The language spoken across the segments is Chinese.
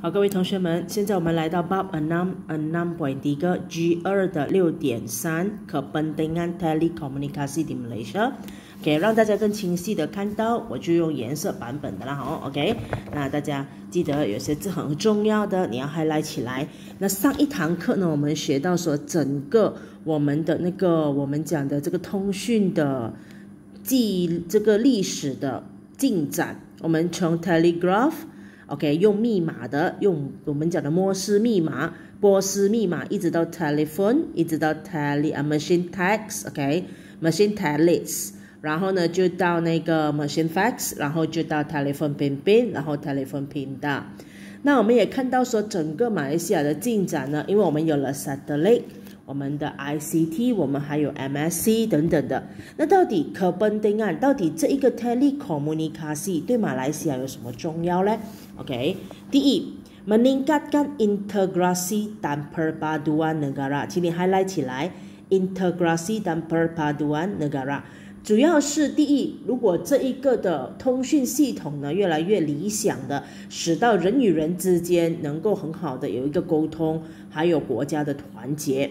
好，各位同学们，现在我们来到 b A Num A Number 第一个 G 二的六点三，K p a n n g a n t e l e c o m u n i k a s i d i m l a i OK，让大家更清晰的看到，我就用颜色版本的啦。好，OK，那大家记得有些字很重要的，你要 highlight 起来。那上一堂课呢，我们学到说整个我们的那个我们讲的这个通讯的记忆，这个历史的进展，我们从 Telegraph。OK，用密码的，用我们讲的摩斯密码、波斯密码，一直到 telephone，一直到 tele machine text，OK，machine telex，然后呢就到那个 machine fax，然后就到 telephone pin pin，然后 telephone pin 那我们也看到说整个马来西亚的进展呢，因为我们有了 satellite，我们的 ICT，我们还有 MSC 等等的。那到底可本 r 案，啊，到底这一个 tele communication 对马来西亚有什么重要呢？Okay. Di e, meningkatkan integrasi dan perpaduan negara. Sini highlight 起来 integrasi dan perpaduan negara. 主要是第一，如果这一个的通讯系统呢越来越理想的，使到人与人之间能够很好的有一个沟通，还有国家的团结。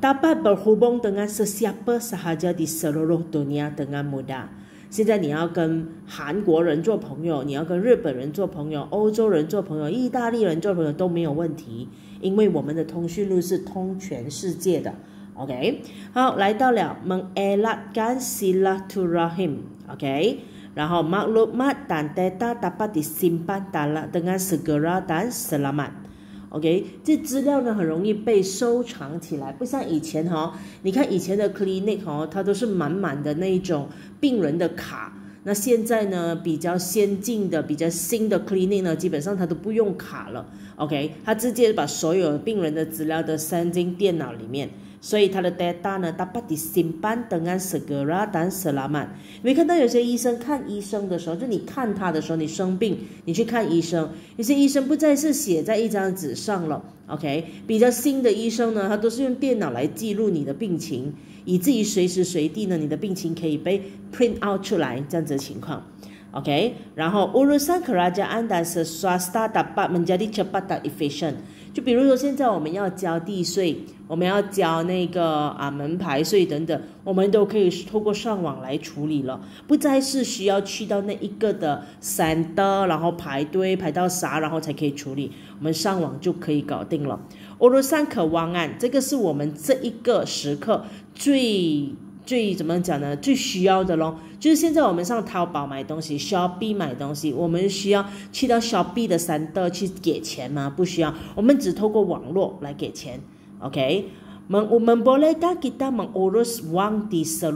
Dapat berhubung dengan sesiapa sahaja di seluruh dunia dengan mudah. 现在你要跟韩国人做朋友，你要跟日本人做朋友，欧洲人做朋友，意大利人做朋友都没有问题，因为我们的通讯录是通全世界的。OK，好，来到了 Mengela Gan Sila Tu Rahim，OK，然后 Marlumat dan data dapat disimpan dalam dengan segera dan selamat。OK，这资料呢很容易被收藏起来，不像以前哈。你看以前的 clinic 哦，它都是满满的那一种病人的卡。那现在呢，比较先进的、比较新的 clinic 呢，基本上它都不用卡了。OK，它直接把所有病人的资料都塞进电脑里面。所以他的 data 呢，他把的心办等安斯格拉丹斯拉曼。你没看到有些医生看医生的时候，就你看他的时候，你生病，你去看医生，有些医生不再是写在一张纸上了。OK，比较新的医生呢，他都是用电脑来记录你的病情，以至于随时随地呢，你的病情可以被 print out 出来这样子的情况。OK，然后乌鲁山克拉加安达斯刷 s t a 门加的 c h a p t e 就比如说，现在我们要交地税，我们要交那个啊门牌税等等，我们都可以透过上网来处理了，不再是需要去到那一个的三的，然后排队排到啥，然后才可以处理，我们上网就可以搞定了。欧罗三可王案，这个是我们这一个时刻最。最怎么讲呢？最需要的咯，就是现在我们上淘宝买东西，Shop 币买东西，我们需要去到 Shop 币的三店去给钱吗？不需要，我们只透过网络来给钱。OK，我们我们不来打给他，们 a 罗斯 a y s w a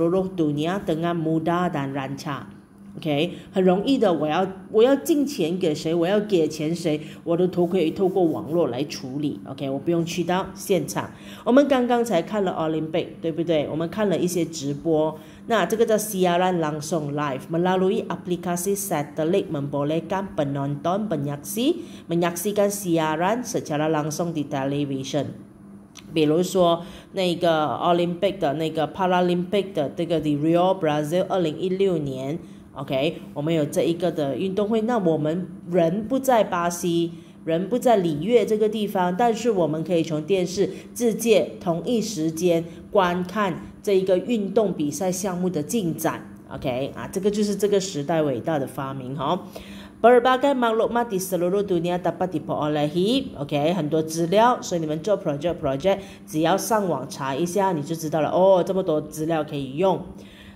n h e d 尼亚等啊，摩达的软恰。OK，很容易的。我要我要进钱给谁？我要给钱谁？我的图可以透过网络来处理。OK，我不用去到现场。我们刚刚才看了 Olympic，对不对？我们看了一些直播。那这个叫 Siaran Langsung Live，Melalui aplikasi satelit membolehkan penonton m e n y a k s i menyaksikan siaran secara langsung di t e l e v i s i o n 比如说那个 Olympic 的那个 Paralympic 的这个 The Rio Brazil 二零一六年。OK，我们有这一个的运动会，那我们人不在巴西，人不在里约这个地方，但是我们可以从电视世界同一时间观看这一个运动比赛项目的进展。OK，啊，这个就是这个时代伟大的发明哈。OK，很多资料，所以你们做 project project，只要上网查一下你就知道了。哦，这么多资料可以用。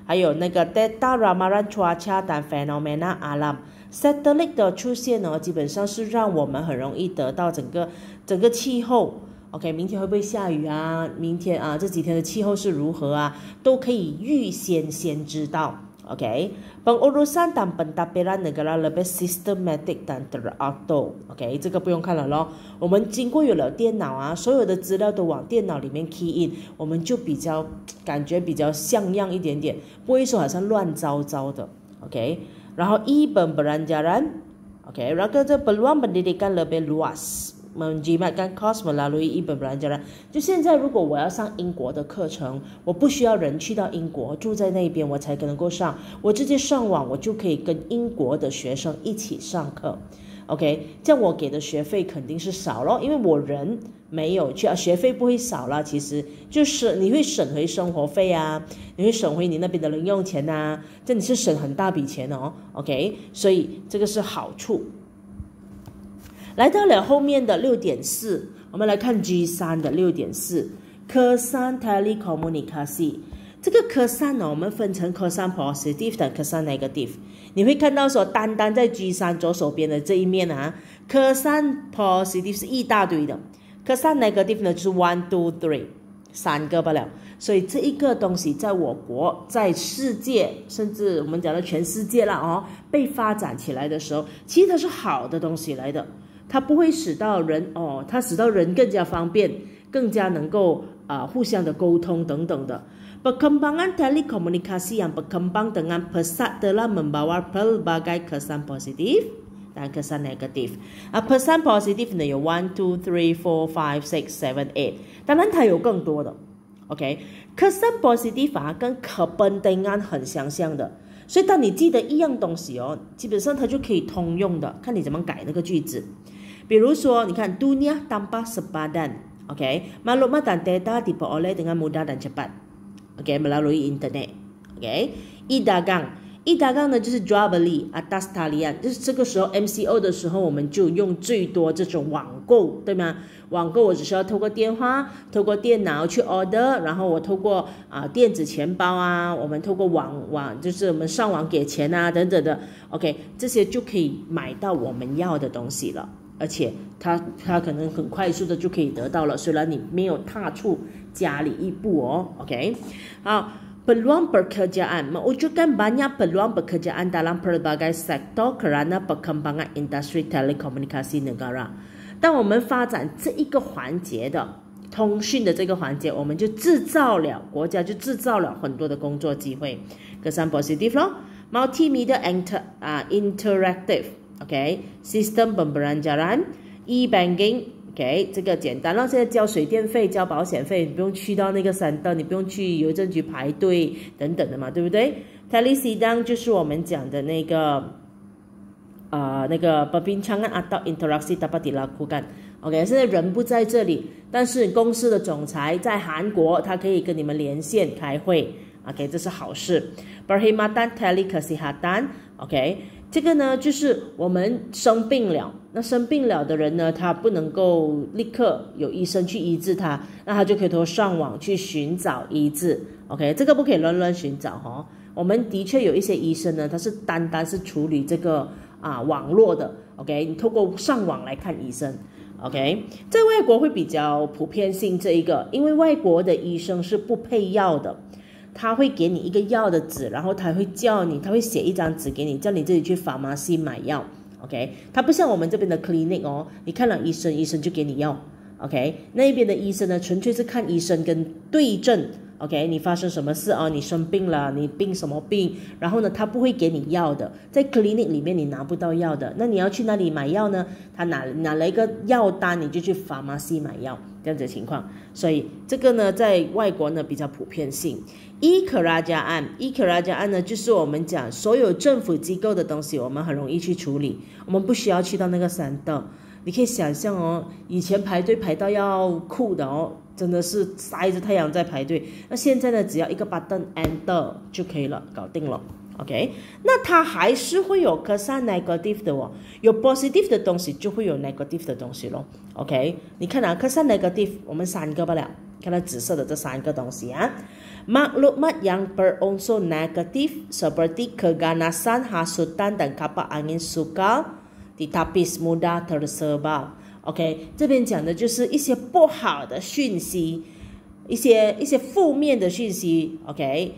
还有那个 data, ramantra, r a c h a dan, phenomena, a l a m satellite 的出现呢，基本上是让我们很容易得到整个整个气候。OK，明天会不会下雨啊？明天啊，这几天的气候是如何啊？都可以预先先知道。OK，pengurusan dan pentaperan negara lebih systematic dan teratur。OK，这个不用看了咯。我们经过有了电脑啊，所有的资料都往电脑里面 key in，我们就比较感觉比较像样一点点，不会说好像乱糟糟的。OK，然后以 p e m b a o k 然后这 peluang pendidikan lebih luas。门机嘛，干 cosmo 啦，如一本本来就现在如果我要上英国的课程，我不需要人去到英国住在那边我才可能够上，我直接上网我就可以跟英国的学生一起上课。OK，这样我给的学费肯定是少了，因为我人没有去，啊，学费不会少了，其实就是你会省回生活费啊，你会省回你那边的零用钱啊，这里是省很大笔钱哦。OK，所以这个是好处。来到了后面的六点四，我们来看 G 三的六点四，cosine telecommunication。这个 cosine 呢，我们分成 cosine positive 的 cosine negative。你会看到说，单单在 G 三左手边的这一面啊，cosine positive 是一大堆的，cosine negative 呢是 one two three 三个不了。所以这一个东西，在我国，在世界，甚至我们讲到全世界了哦，被发展起来的时候，其实它是好的东西来的。它不会使到人哦，它使到人更加方便，更加能够啊互相的沟通等等的。Perkembangan telekomunikasi yang berkembang dengan pesan telah membawa pelbagai kesan positif dan kesan negatif. Ah, pesan positif nih, one, two, three, four, five, six, seven, eight. 当然它有更多的，OK？Kesan positifnya 跟课本答案很相像的，所以当你记得一样东西哦，基本上它就可以通用的，看你怎么改那个句子。比如说，你看，dunia tanpa sepadan，OK？Malah-malah data diperoleh dengan mudah dan cepat，OK？Melalui internet，OK？E-dagang，e-dagang 呢就是 drubbery，啊，dastarian，就是这个时候 MCO 的时候，我们就用最多这种网购，对吗？网购我只需要透过电话、透过电脑去 order，然后我透过啊电子钱包啊，我们透过网网就是我们上网给钱啊等等的，OK？这些就可以买到我们要的东西了。而且他他可能很快速的就可以得到了，虽然你没有踏出家里一步哦，OK？好 p e l u a n g p e k e r j a a n m e w u j u d k a n banyak peluang p e k e r j a a n dalam pelbagai sektor kerana perkembangan industri telekomunikasi negara。当我们发展这一个环节的通讯的这个环节，我们就制造了国家就制造了很多的工作机会。产生 positive lor, multimedia inter ah interactive。OK，system berangjaran e banking，OK，这个简单了。现在交水电费、交保险费，你不用去到那个三道，你不用去邮政局排队等等的嘛，对不对 t e l e s i dan 就是我们讲的那个，啊，那个 p a b i n Changan atau Interaksi Dapati La Kukan，OK，现在人不在这里，但是公司的总裁在韩国，他可以跟你们连线开会，OK，这是好事。Berhiman dan t e l e k a s i hadan，OK。这个呢，就是我们生病了，那生病了的人呢，他不能够立刻有医生去医治他，那他就可以通过上网去寻找医治。OK，这个不可以乱乱寻找哦。我们的确有一些医生呢，他是单单是处理这个啊网络的。OK，你透过上网来看医生。OK，在外国会比较普遍性这一个，因为外国的医生是不配药的。他会给你一个药的纸，然后他会叫你，他会写一张纸给你，叫你自己去 pharmacy 买药。OK，他不像我们这边的 clinic 哦，你看了医生，医生就给你药。OK，那边的医生呢，纯粹是看医生跟对症。OK，你发生什么事哦？你生病了，你病什么病？然后呢，他不会给你药的，在 clinic 里面你拿不到药的。那你要去那里买药呢？他拿拿了一个药单，你就去 pharmacy 买药这样子的情况。所以这个呢，在外国呢比较普遍性。E ク拉加案，E ク拉加案呢，就是我们讲所有政府机构的东西，我们很容易去处理，我们不需要去到那个山道。你可以想象哦，以前排队排到要哭的哦。真的是晒着太阳在排队。那现在呢？只要一个 button and 就可以了，搞定了。OK？那它还是会有 s 上 negative 的哦，有 positive 的东西就会有 negative 的东西咯。OK？你看啊，s 上 negative，我们三个不了。看到紫色的这三个东西啊，maklumat yang b e r l u negatif seperti keganasan h a s u tan dan kapal angin sukar ditapis muda tersebar。OK，这边讲的就是一些不好的讯息，一些一些负面的讯息，OK，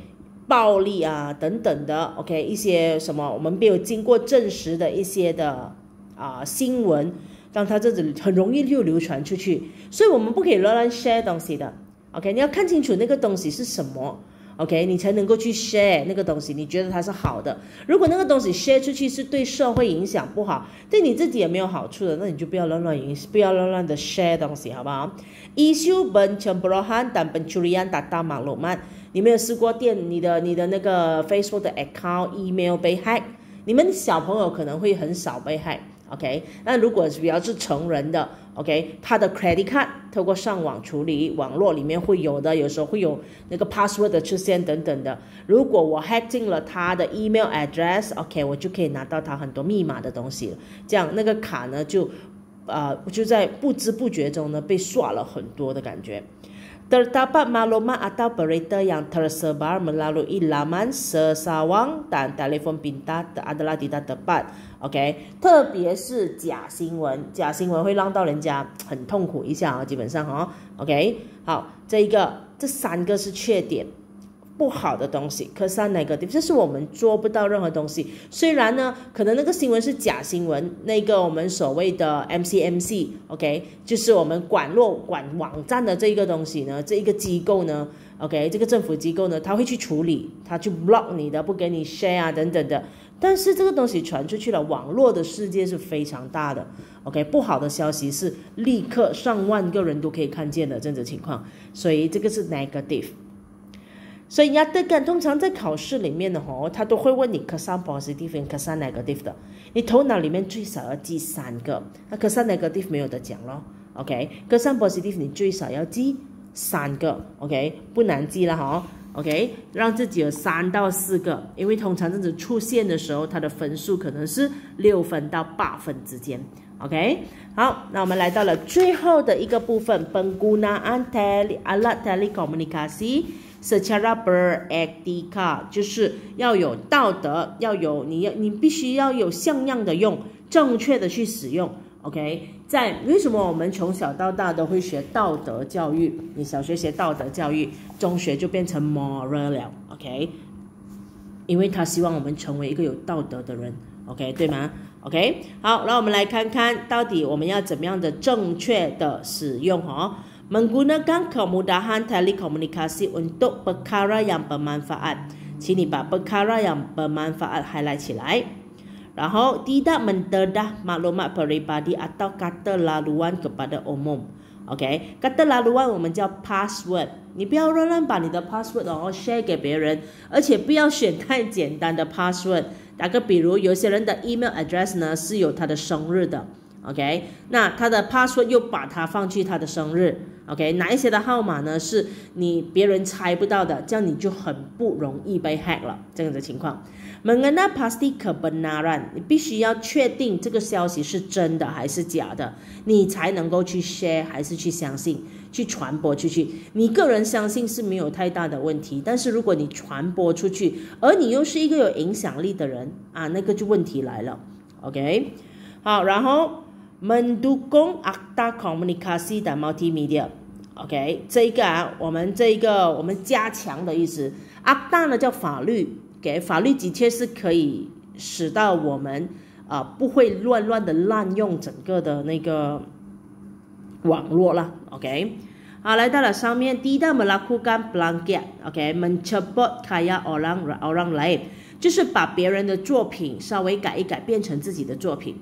暴力啊等等的，OK，一些什么我们没有经过证实的一些的啊新闻，让它这种很容易就流传出去，所以我们不可以乱乱 share 东西的，OK，你要看清楚那个东西是什么。OK，你才能够去 share 那个东西，你觉得它是好的。如果那个东西 share 出去是对社会影响不好，对你自己也没有好处的，那你就不要乱乱影，不要乱乱的 share 东西，好不好？Issue ben cheng bolahan, dan pencurian data maklumat. 你没有试过电，你的你的那个 Facebook 的 account email 被 hack，你们小朋友可能会很少被 hack。OK，那如果主要是成人的，OK，他的 credit card 透过上网处理，网络里面会有的，有时候会有那个 password 的出现等等的。如果我 hack 进了他的 email address，OK，我就可以拿到他很多密码的东西了。这样那个卡呢，就，呃，就在不知不觉中呢，被刷了很多的感觉。tertapat malu k ma t atau berita yang tersebar melalui laman sesawang dan telefon pintar adalah tidak tepat，OK？特别是假新闻，假新闻会让到人家很痛苦一下啊，基本上哈，OK？好，这一个，这三个是缺点。不好的东西，可是它 negative，这是我们做不到任何东西。虽然呢，可能那个新闻是假新闻，那个我们所谓的 M C M C，OK，就是我们管络管网站的这一个东西呢，这一个机构呢，OK，这个政府机构呢，他会去处理，他就 block 你的，不给你 share 啊等等的。但是这个东西传出去了，网络的世界是非常大的，OK，不好的消息是立刻上万个人都可以看见的，这样子情况，所以这个是 negative。所以，亚德干通常在考试里面的吼，他都会问你，c s 可算 positive，可算 negative 的。你头脑里面最少要记三个，那 c s 算 negative 没有得讲咯。OK，c s 可算 positive 你最少要记三个。OK，不难记了哈。OK，让自己有三到四个，因为通常这种出现的时候，它的分数可能是六分到八分之间。OK，好，那我们来到了最后的一个部分本 e n g g u n a a n tele，alat t e l e k o m u n i c a s i s c i a r a b e r n s i b c a 就是要有道德，要有你要你必须要有像样的用，正确的去使用。OK，在为什么我们从小到大都会学道德教育？你小学学道德教育，中学就变成 m o r a l 了。OK，因为他希望我们成为一个有道德的人。OK，对吗？OK，好，那我们来看看到底我们要怎么样的正确的使用哦。menggunakan kemudahan telekomunikasi untuk perkara yang bermanfaat. Cini ba perkara yang bermanfaat highlight cilai. Rahau tidak mendedah maklumat peribadi atau kata laluan kepada umum. Okay, kata laluan, kita panggil password. 你不要乱乱把你的 password 哦 share 给别人，而且不要选太简单的 password。打个比如，有些人的 email address 呢是有他的生日的，OK？那他的 password orang 又把它放去他的生日，OK，哪一些的号码呢？是你别人猜不到的，这样你就很不容易被 hack 了。这样的情况。Mengana pasti kebenaran，你必须要确定这个消息是真的还是假的，你才能够去 share 还是去相信，去传播出去。你个人相信是没有太大的问题，但是如果你传播出去，而你又是一个有影响力的人啊，那个就问题来了。OK，好，然后 mendukung ahta komunikasi dan multimedia。OK，这一个啊，我们这一个我们加强的意思，阿大呢叫法律，给法律的确是可以使到我们啊不会乱乱的滥用整个的那个网络了。OK，好，来到了上面，第一道门拉枯干，blanket，OK，门车波卡亚奥朗奥朗来，就是把别人的作品稍微改一改，变成自己的作品。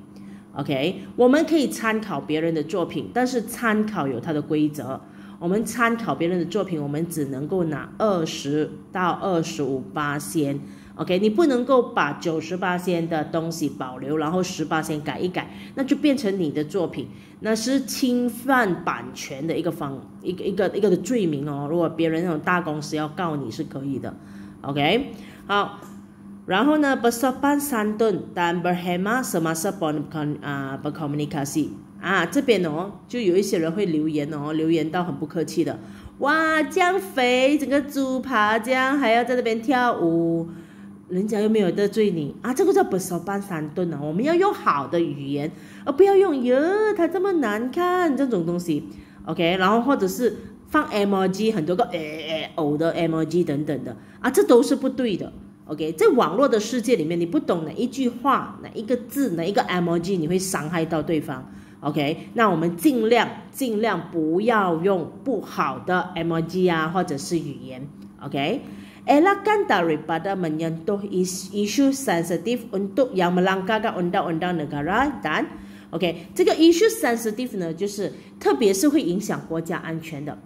OK，我们可以参考别人的作品，但是参考有它的规则。我们参考别人的作品，我们只能够拿二十到二十五八仙，OK？你不能够把九十八仙的东西保留，然后十八仙改一改，那就变成你的作品，那是侵犯版权的一个方一个一个一个的罪名哦。如果别人那种大公司要告你是可以的，OK？好。然后呢，不 d a 三顿，但不 hema semasa pon 啊不 c o m u n i k a s i 啊这边哦，就有一些人会留言哦，留言到很不客气的，哇，样肥整个猪扒酱还要在那边跳舞，人家又没有得罪你啊，这个叫不 n t 三顿啊，我们要用好的语言，而不要用，哟，他这么难看这种东西，OK，然后或者是放 M O G 很多个诶诶藕的 M O G 等等的啊，这都是不对的。OK，在网络的世界里面，你不懂哪一句话、哪一个字、哪一个 M G，你会伤害到对方。OK，那我们尽量尽量不要用不好的 M G 啊，或者是语言。OK，哎，那干达里巴的门人都 issue sensitive，untuk yang melanggar undang-undang negara dan。OK，这个 issue sensitive 呢，就是特别是会影响国家安全的。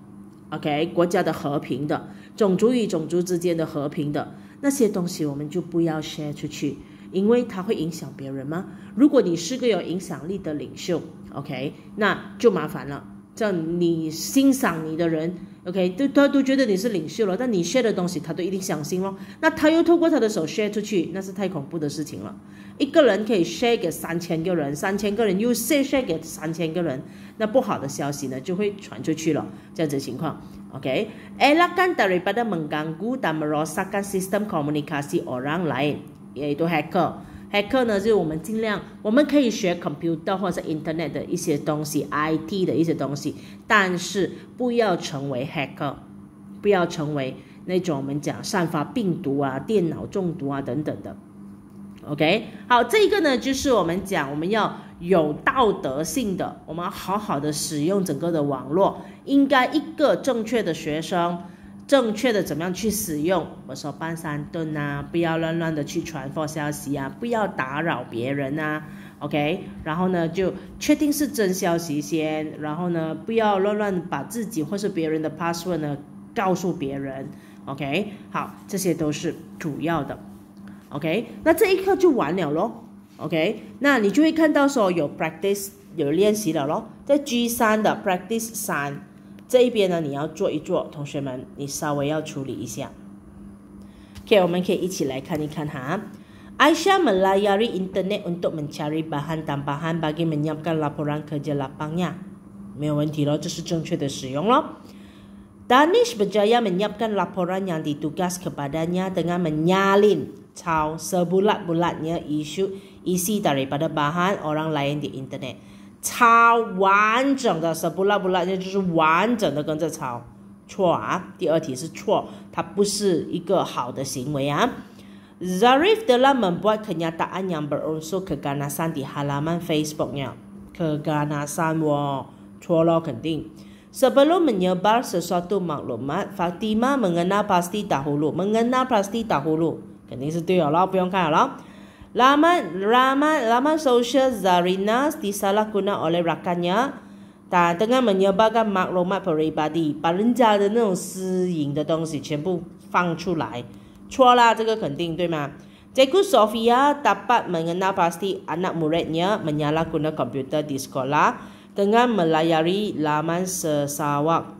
OK，国家的和平的，种族与种族之间的和平的。那些东西我们就不要 share 出去，因为它会影响别人吗？如果你是个有影响力的领袖，OK，那就麻烦了，这你欣赏你的人。OK，都他都觉得你是领袖了，但你 share 的东西，他都一定相信咯。那他又透过他的手 share 出去，那是太恐怖的事情了。一个人可以 share 给三千个人，三千个人又 share share 给三千个人，那不好的消息呢就会传出去了。这样子情况，OK？a 拉看到雷达，门干扰他们，罗斯看系统，沟通，系，人来，耶，都黑客。黑客呢，就是我们尽量，我们可以学 computer 或者是 internet 的一些东西，IT 的一些东西，但是不要成为 hacker，不要成为那种我们讲散发病毒啊、电脑中毒啊等等的。OK，好，这一个呢，就是我们讲我们要有道德性的，我们好好的使用整个的网络，应该一个正确的学生。正确的怎么样去使用？我说搬三顿啊，不要乱乱的去传播消息啊，不要打扰别人啊，OK。然后呢，就确定是真消息先，然后呢，不要乱乱把自己或是别人的 password 呢告诉别人，OK。好，这些都是主要的，OK。那这一课就完了咯。o k 那你就会看到说有 practice 有练习了咯，在 G 三的 practice 三。这一边呢，你要做一做，同学们，你稍微要处理一下。OK，我们可以一起来看一看哈。Aisyah melayari internet untuk mencari bahan tambahan bagi menyiapkan laporan kerja lapangnya. Mewentilah, ini adalah cara yang benar. Danish berjaya menyiapkan laporan yang ditugas kepadanya dengan menyalin cao sebulat-bulatnya isu isi daripada bahan orang lain di internet. 抄完整的，上不拉不拉，那就是完整的跟着抄。错啊，第二题是错，它不是一个好的行为啊。Zarif telah membuat kenyataan yang berunsur keganasan di halaman Facebooknya。keganasan 哦，错喽，肯定。Sebelum m e n y e b a r sesuatu maklumat, Fatima mengenai pasti dahulu. m e n g e n a l pasti dahulu，肯定是对了不用看了 Laman Laman Laman sosial Zarina disalahguna oleh rakannya dan dengan menyebarkan maklumat peribadi, barangja de nong si ying de dongsi qianbu fang chu lai. Chua la zhege kending, dui ma? Jeku Sofia dapat mengenal pasti anak muridnya menyalahguna komputer di sekolah dengan melayari laman sesawak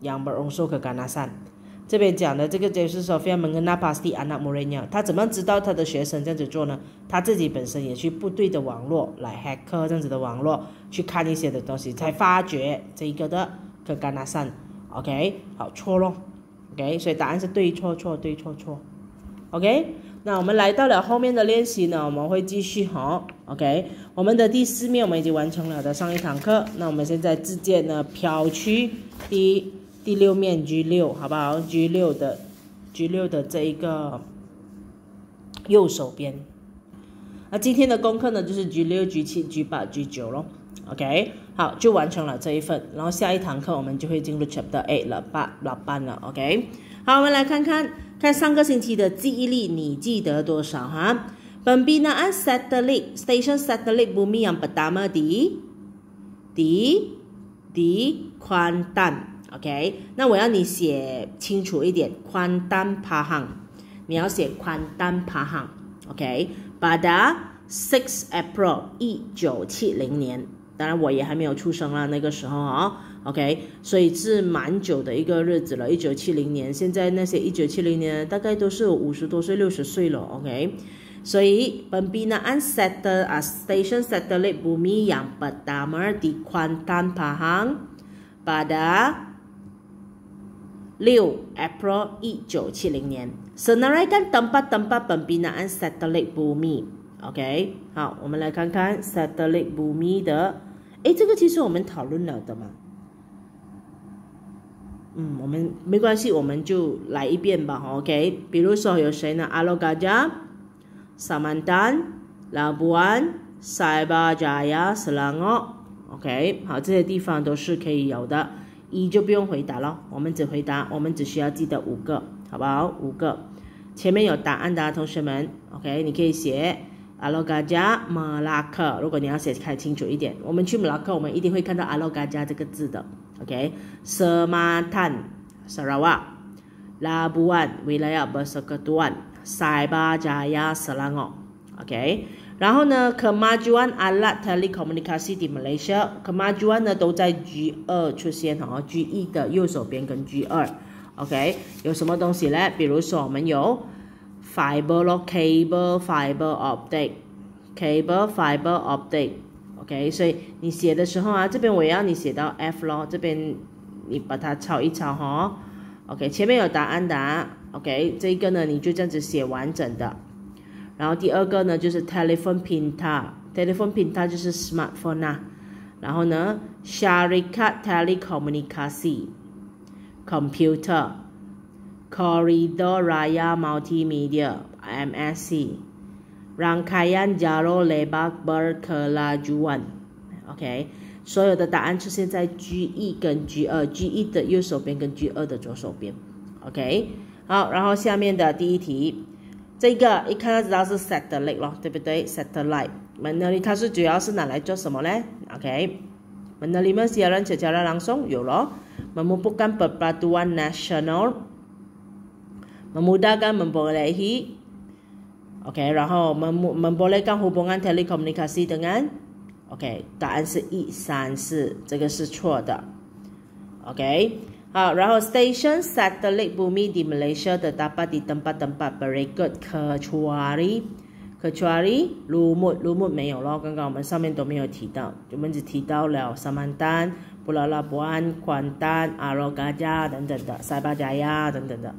yang berongsur keganasan. 这边讲的这个就是说，Fiamenca Pasti Ana m o r e n 他怎么知道他的学生这样子做呢？他自己本身也去部队的网络来 hack 这样子的网络，去看一些的东西，才发觉这个的克甘拿善。OK，好错咯。OK，所以答案是对错错对错错。OK，那我们来到了后面的练习呢，我们会继续哈 OK，我们的第四面我们已经完成了的上一堂课，那我们现在自荐呢飘区第一。第六面 G 六，好不好？G 六的 G 六的这一个右手边。那今天的功课呢，就是 G 六、G 七、G 八、G 九咯。OK，好，就完成了这一份。然后下一堂课我们就会进入 Chapter Eight 了，八老班了。OK，好，我们来看看，看上个星期的记忆力你记得多少哈？本 B 呢？按 Satellite Station Satellite 不 a 扬 a 打么？D D D 宽淡。OK，那我要你写清楚一点，宽单爬行，你要写宽单爬行，OK。b a d a six April 一九七零年，当然我也还没有出生啦，那个时候啊、哦、，OK，所以是蛮久的一个日子了，一九七零年。现在那些一九七零年大概都是五十多岁、六十岁了，OK。所以本比呢 a satel 啊，station satelit bumi yang p e r u t 六 April 一九七零年。Senaraikan tempat-tempat pembinaan satelit bumi。OK，好，我们来看看 satelit bumi 的。哎，这个其实我们讨论了的嘛。嗯，我们没关系，我们就来一遍吧。OK，比如说有谁呢？a l o g 阿罗嘎扎、沙曼 a 拉布安、塞巴加雅、斯兰 r OK，好，这些地方都是可以有的。一就不用回答了，我们只回答，我们只需要记得五个，好不好？五个，前面有答案的同学们，OK，你可以写阿罗嘎加马拉克。如果你要写看清楚一点，我们去马拉克，我们一定会看到阿罗嘎加这个字的，OK。舍曼坦，塞拉瓦，拉布万，未来要不收割段，塞巴加亚，塞拉诺，OK。然后呢，Kemajuan Alat Telekomunikasi di Malaysia，Kemajuan 呢都在 G 二出现哦，G 一的右手边跟 G 二，OK，有什么东西呢？比如说我们有 Fiber 咯，Cable，Fiber Update，Cable，Fiber Update，OK，所以你写的时候啊，这边我要你写到 F 咯，这边你把它抄一抄哈，OK，前面有答案答，OK，这一个呢你就这样子写完整的。然后第二个呢，就是 telephone pinta，telephone pinta 就是 smartphone 啊。然后呢，sharika t t e l e c o m m u n i k a s i computer，c o r r i d o r raya multimedia M S C，rangkaian j a l o n lebar berkelajuan。OK，所有的答案出现在 G 一跟 G 二，g 一的右手边跟 G 二的左手边。OK，好，然后下面的第一题。这个一看就知道是 satellite 咯，对不对？satellite，那 t 它是主要是拿来做什么嘞？OK，那里 n 写完写完了朗诵有 o m e m u p u k a n perpaduan nasional，memudahkan m e m b o l e h i o k 然后 mem membolehkan hubungan telekomunikasi dengan，OK，答案是一三四，这个是错的，OK。好，然后 station satellite bumi di Malaysia terdapat di tempat-tempat berikut kecuali kecuali Lumut Lumut 没有咯，刚刚我们上面都没有提到，我们只提到了萨曼丹、布拉拉布安、宽丹、阿罗嘎加等等的塞巴加亚等等的。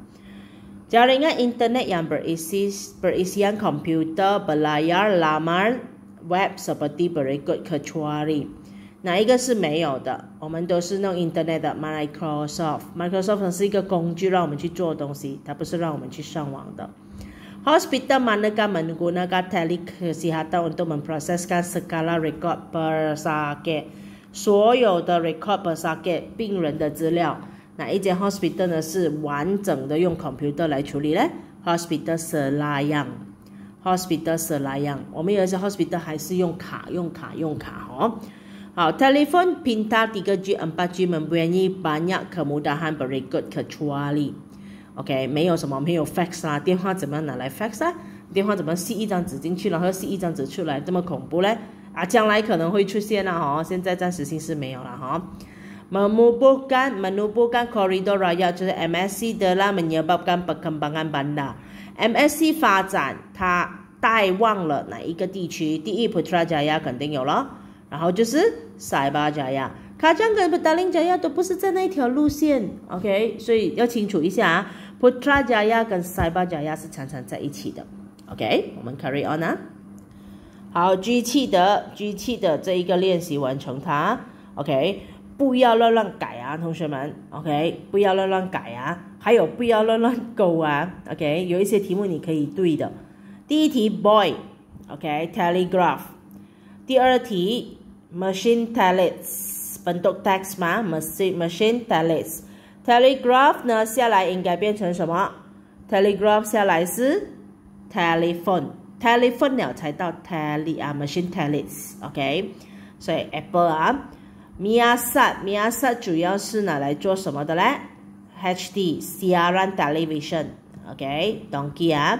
Jaringan internet yang berisi berisian komputer, berlayar, laman web seperti berikut kecuali. 哪一个是没有的？我们都是弄 Internet、Microsoft。Microsoft 是一个工具，让我们去做东西，它不是让我们去上网的。Hospital mana kan menguna kan telekisihatan untuk memproseskan sekala record bersakit. 所有的 record bersakit 病人的资料，哪一间 hospital 呢是完整的用 computer 来处理嘞？Hospital Seri Yang。Hospital Seri Yang，我们有些 hospital 还是用卡、用卡、用卡哦。好 t e l e p o n p i n t a tiga j, empat j m e m b u n y a banyak kemudahan berikut kecuali, o k 没有什么没有 fax 啦，电话怎么拿来 fax 啊？电话怎么吸一张纸进去，然后吸一张纸出来，这么恐怖嘞？啊，将来可能会出现啊，哦，现在暂时性是没有啦，哦。Menubukan, menubukan c o r i d o r raya, 就是 MSC d a 啦，menyebabkan perkembangan bandar. MSC 发展它带旺了哪一个地区？第一，Putrajaya 肯定有了。然后就是塞巴加亚，卡江跟布达林加亚都不是在那一条路线，OK，所以要清楚一下啊。普拉加亚跟塞巴加亚是常常在一起的，OK，我们 carry on 啊。好，g 七的 G 七的这一个练习完成它，OK，不要乱乱改啊，同学们，OK，不要乱乱改啊，还有不要乱乱勾啊，OK，有一些题目你可以对的。第一题，boy，OK，telegraph。第二题，machine tele，s，t 本读 text 嘛，machine machine tele，s，telegraph 呢下来应该变成什么？telegraph 下来是 telephone，telephone 了才到 tele 啊，machine tele，s，ok，t 所以 apple 啊，miyasa，miyasa 主要是拿来做什么的嘞？hd，cran television，ok，e 器啊。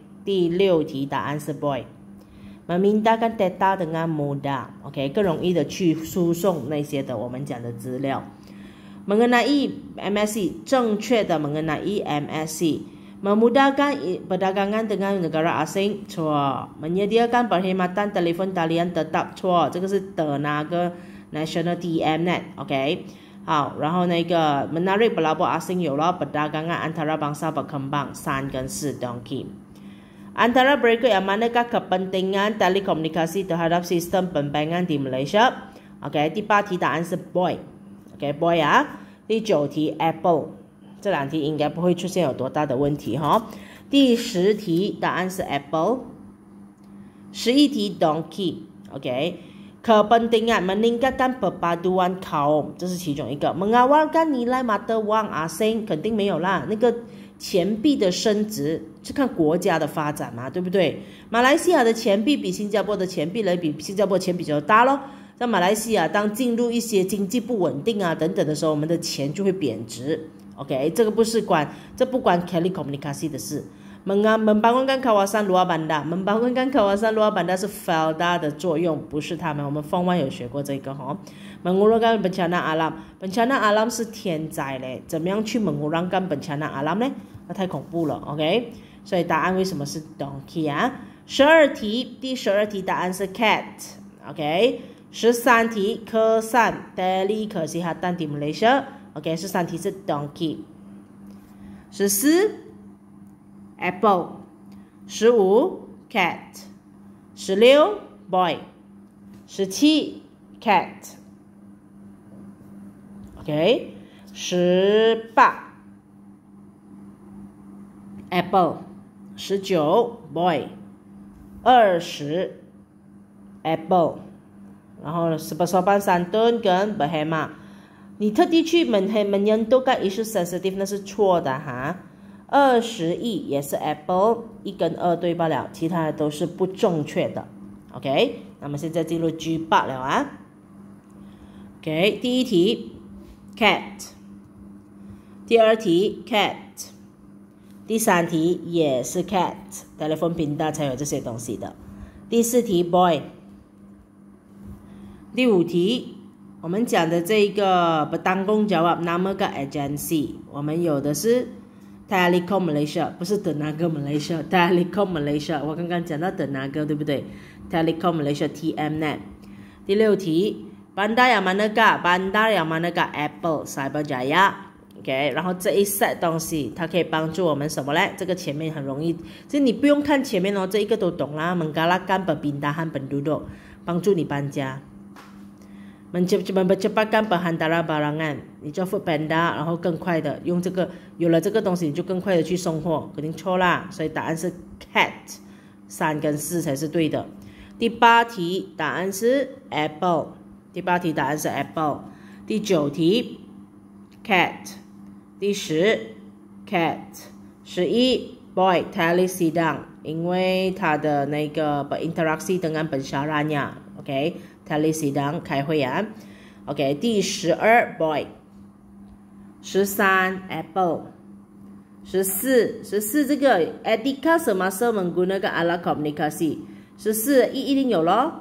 第六题答案是 boy。Mening a p a t d a p a dengan mudah，OK，更容易的去输送那些的我们讲的资料。Mengenai MSC，正确的，Mengenai MSC，memudahkan perdagangan dengan negara asing，错。Menyediakan perkhidmatan telefon talian tetap，错，这个是的，那个 National T M Net，OK。好，然后那个 menarik p e l a b u r asing yo la perdagangan antara bangsa berkembang 三跟四，Donkey。a n t a r e a k n g m a n a k e p e n t i n g a n telekomunikasi terhadap sistem pembangunan di Malaysia。OK，第八题答案是 boy。OK boy 啊。第九题 apple。这两题应该不会出现有多大的问题哈。第十题答案是 apple。十一题 donkey。OK。kepentingan meningkatkan perpaduan kaum，这是其中一个。mengawalkan nilai mata wang asing，肯定没有啦，那个钱币的升值。是看国家的发展嘛，对不对？马来西亚的钱币比新加坡的钱币来比新加坡钱比较大咯。在马来西亚，当进入一些经济不稳定啊等等的时候，我们的钱就会贬值。OK，这个不是管，这不管 Kelly Communication 的事。门啊门，巴温干卡瓦山卢阿班达，门巴温干卡瓦山卢阿班达是发大的作用，不是他们。我们方外有学过这个哈。门古罗干本恰纳阿拉，本恰纳阿拉是天灾嘞。怎么样去门古罗干本恰纳阿拉呢？那太恐怖了。OK。所以答案为什么是 donkey 啊？十二题，第十二题答案是 cat，OK。十三题，科 i l y 可惜哈 l a y 来 i a o k 十三题是 donkey。十四，apple。十五，cat。十六，boy。十七，cat。OK。十八，apple。十九 boy，二十 apple，然后 s e b a p a p a 跟 behema，你特地去门黑们人都该 i s s e n s i t i v e 那是错的哈。二十 e 也是 apple，一跟二对包了，其他的都是不正确的。OK，那么现在进入 G 八了啊。OK，第一题 cat，第二题 cat。第三题也是 cat，telephone 平台才有这些东西的。第四题 boy。第五题，我们讲的这一个不当公交啊 n a m e r a agency，我们有的是 telecom Malaysia，不是 telkom Malaysia，telecom Malaysia，我刚刚讲到 t 那个对不对？telecom Malaysia TMnet。第六题，bandar yang mana g a b a n d a r yang mana g a a p p l e Cyberjaya。然后这一 set 东西，它可以帮助我们什么嘞？这个前面很容易，就你不用看前面哦，这一个都懂啦。蒙嘎拉干本平达汉本都嘟，帮助你搬家。门七七门八七八干本汉达拉巴拉安，你就服平达，然后更快的用这个，有了这个东西，你就更快的去送货，肯定错啦。所以答案是 cat，三跟四才是对的。第八题答案是 apple，第八题答案是 apple。第九题 cat。第十，cat，十一，boy，tally s i dang，因为他的那个不 interaction 等本小 s 呀，OK，tally s i d a n 开会呀，OK，第十二，boy，十三，apple，十四，十四这个 e d i c a t o r masih menggunakan alat komunikasi，十四一一定有咯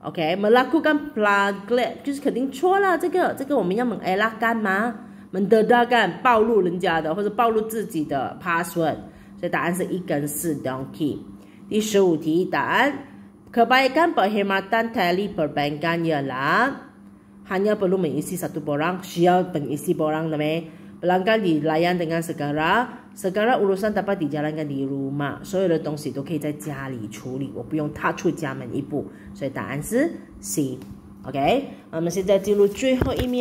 ，OK，melakukan p l a g l i p 就是肯定错了，这个这个我们要蒙 ella 干嘛？得到干暴露人家的或者暴露自己的 password，所以答案是一跟四 donkey。第十五题答案 k e b a i k a n p e r h i m a t a n tele perbankan yang lain，hanya perlu mengisi satu orang，siap dijalankan mengisi borang urusan lah segera, segera 需要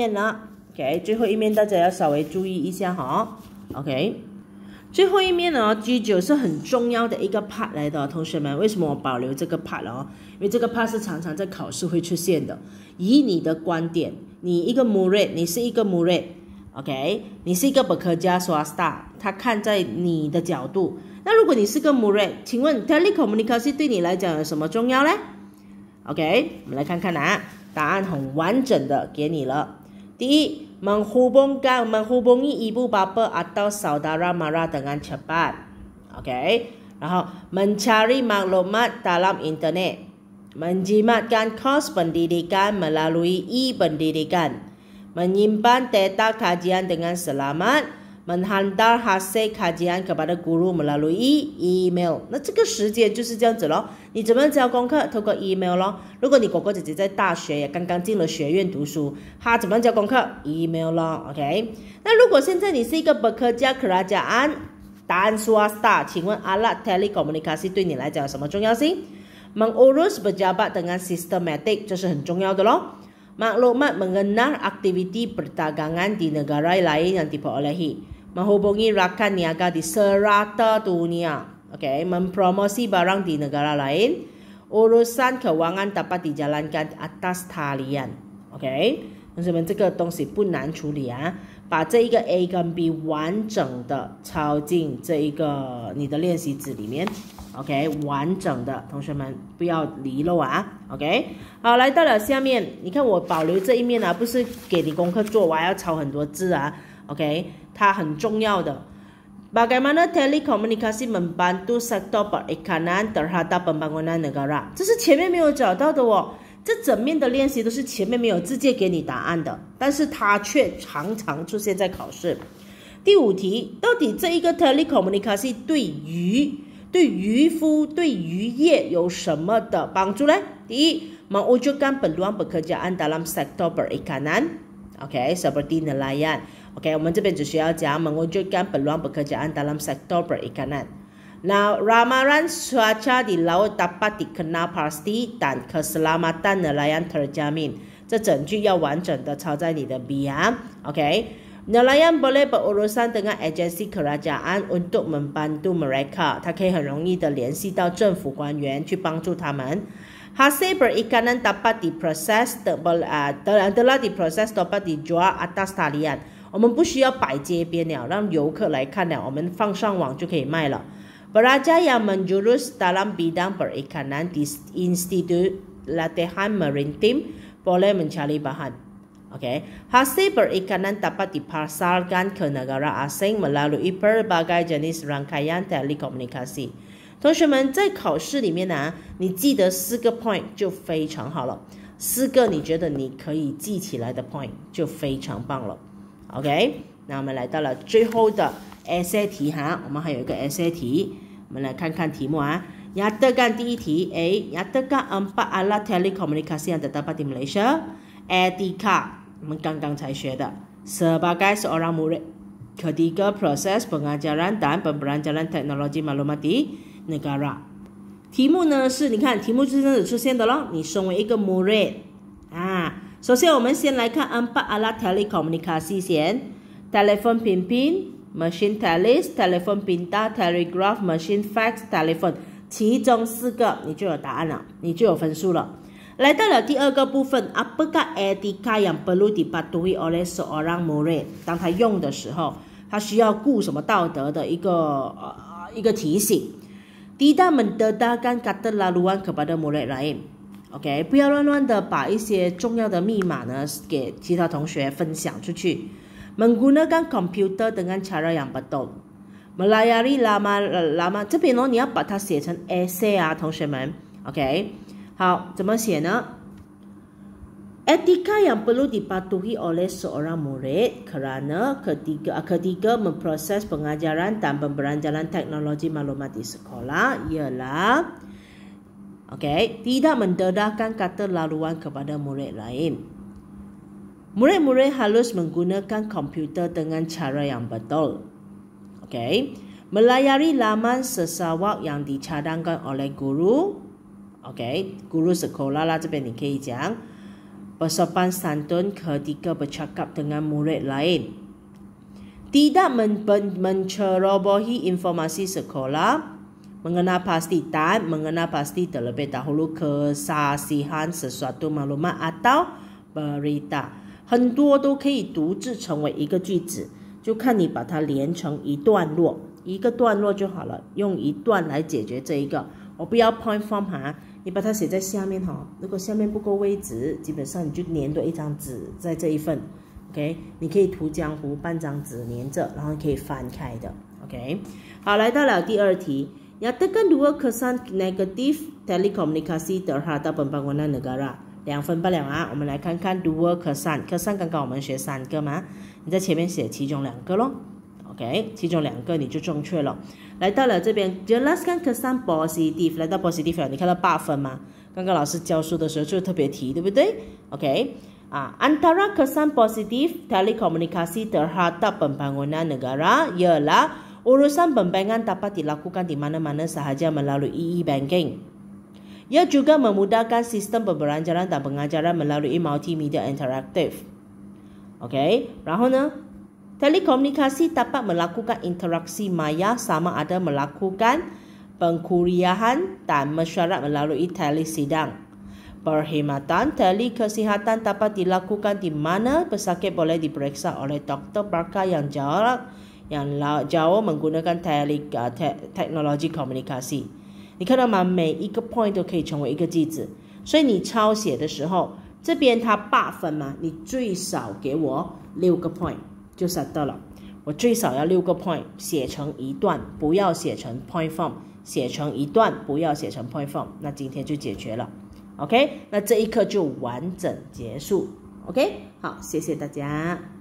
等一，，，，，，，，，，，，，，，，，，，，，，，，，，，，，，，，，，，，，，，，，，，，，，，，，，，，，，，，，，，，，，，，，，，，，，，，，，，，，，，，，，，，，，，，，，，，，，，，，，，，，，，，，，，，，，，，，，，，，，，，，，，，，，，，，，，，，，，，，，，，，，，，，，，，，，，，，，，，，，，，，，，，，，，，，，，，，，，，，，，，，，，，，，，，，，，，，，，，，，，，，给最后一面，大家要稍微注意一下哈。OK，最后一面呢，G 九是很重要的一个 part 来的。同学们，为什么我保留这个 part 哦？因为这个 part 是常常在考试会出现的。以你的观点，你一个 a 瑞，你是一个 a 瑞，OK，你是一个本科加 star，他看在你的角度，那如果你是个 a 瑞，请问 telecommunication 对你来讲有什么重要呢？OK，我们来看看啊，答案很完整的给你了。第一。menghubungkan menghubungi ibu bapa atau saudara mara dengan cepat. Okay. Lalu mencari maklumat dalam internet. Menjimatkan kos pendidikan melalui e-pendidikan. Menyimpan data kajian dengan selamat menghantar hasil kajian kepada guru melalui email。那这个时间就是这样子咯。你怎么教功课？透过 email 咯。如果你哥哥姐姐在大学也刚刚进了学院读书，他怎么教功课？email 咯。OK。那如果现在你是一个本科加克拉加安丹苏阿斯塔，请问阿拉 telecommunication 对你来讲有什么重要性？Mengurus berjabat dengan systematic，这是很重要的咯。Maklumat mengenal aktiviti perdagangan di negara lain yang diperolehi. m e n g h u b u n g i rakan niaga di s e l u r u dunia, okay? Mempromosi barang di negara lain, urusan keuangan tapat dijalankan atas talian, okay? 同学们，这个东西不难处理啊，把这一个 A 跟 B 完整的抄进这一个你的练习纸里面，OK? 完整的，同学们不要遗漏啊，OK? 好，来到了下面，你看我保留这一面啊，不是给你功课做，我还要抄很多字啊。OK，它很重要的。Bagaimana telekomunikasi membantu sektor perikanan terhadap pembangunan negara？这是前面没有找到的哦，这整面的练习都是前面没有直接给你答案的，但是它却常常出现在考试。第五题，到底这一个 telekomunikasi 对于对渔夫对渔业有什么的帮助呢？第一 m e n u c a p k a n peluang pekerjaan dalam sektor perikanan，OK，seperti nelayan。Okay, di sini OK，我们这边只需要讲 mengujudkan peluang pekerjaan dalam sektor perikanan. Now, ramalan cuaca di laut dapat dikenal pasti dan keselamatan nelayan terjamin. Ini ya, Nelayan boleh berurusan dengan agensi kerajaan untuk membantu mereka. dengan mudah untuk membantu mereka. Hasil perikanan dapat diproses, dapat, uh, telah diproses dapat dijual atas talian. 我们不需要摆街边了，让游客来看了，我们放上网就可以卖了。Berjaya m e n j u r u s dalam bidang perikanan di institut latihan marinim boleh mencari bahan. Okay, hasil perikanan dapat dipasarkan ke negara asing melalui berbagai jenis rangkaian telekomunikasi。同学们在考试里面呢，你记得四个 point 就非常好了。四个你觉得你可以记起来的 point 就非常棒了。OK，那我们来到了最后的 SAT 哈，我们还有一个 SAT，我们来看看题目啊。然后得看第一题 A，然德干看嗯，pa alat telekomunikasi yang terdapat di Malaysia，A，D i a 我们刚刚才学的，sebagai seorang m u r i d k o d i g a proses pengajaran dan pembelajaran teknologi malamati negara。题目呢是你看题目是这样子出现的咯，你身为一个 murid 啊。首先，我们先来看 N 八阿拉 telecommunication 先，telephone 频频，machine teles telephone 频道，telegraph machine fax telephone，其中四个你就有答案了，你就有分数了。来到了第二个部分，apakah etika yang perlu dipatuhi oleh seorang murid？当他用的时候，他需要顾什么道德的一个呃一个提醒？Tidak mendedahkan kata laluan kepada murid lain。OK，不要乱乱的把一些重要的密码呢给其他同学分享出去。menggunakan komputer dengan cara yang betul。melayari laman laman 这边呢，你要把它写成 S A 啊，同学们。OK，好，怎么写呢？Etika yang perlu dipatuhi oleh seorang murid kerana ketiga ketiga memproses pengajaran dan pembelajaran teknologi maklumat di sekolah ialah Okay, tidak mendedahkan kata laluan kepada murid lain. Murid-murid harus menggunakan komputer dengan cara yang betul. Okay, melayari laman sesawak yang dicadangkan oleh guru. Okay, guru sekolah lah, jadi ni bersopan santun ketika bercakap dengan murid lain. Tidak men- men- mencerobohi informasi sekolah. mengenai pasti tan, mengenai pasti terlebih dahulu ke sahihan sesuatu maklumat atau berita，很多都可以独自成为一个句子，就看你把它连成一段落，一个段落就好了。用一段来解决这一个，我不要 point 方盘，你把它写在下面哈。如果下面不够位置，基本上你就粘多一张纸在这一份，OK？你可以涂江湖半张纸粘着，然后可以翻开的，OK？好，来到了第二题。nyatakan dua kesan negatif telekomunikasi terhadap pembangunan negara. 两分不了啊，我们来看看 dual c o s i n c o s i n 刚刚我们学三个嘛，你在前面写其中两个咯，OK，其中两个你就正确了。来到了这边，jelaskan c o s i n positive，来到 positive 了，你看到八分吗？刚刚老师教书的时候就特别提，对不对？OK，啊，antara c o s i n positive telekomunikasi terhadap pembangunan negara ialah urusan pembankan dapat dilakukan di mana-mana sahaja melalui e-banking. E Ia juga memudahkan sistem pembelajaran dan pengajaran melalui multimedia interaktif. Okey, rahu ne? Telekomunikasi dapat melakukan interaksi maya sama ada melakukan pengkuriahan dan mesyuarat melalui telesidang. Perkhidmatan telekesihatan dapat dilakukan di mana pesakit boleh diperiksa oleh doktor pakar yang jarak 像老，假我们用到讲 tele，t e t e c h n o l o g y communication，你看到吗？每一个 point 都可以成为一个句子，所以你抄写的时候，这边它八分嘛，你最少给我六个 point 就拿到了，我最少要六个 point，写成一段，不要写成 point form，写成一段，不要写成 point form，那今天就解决了，OK？那这一课就完整结束，OK？好，谢谢大家。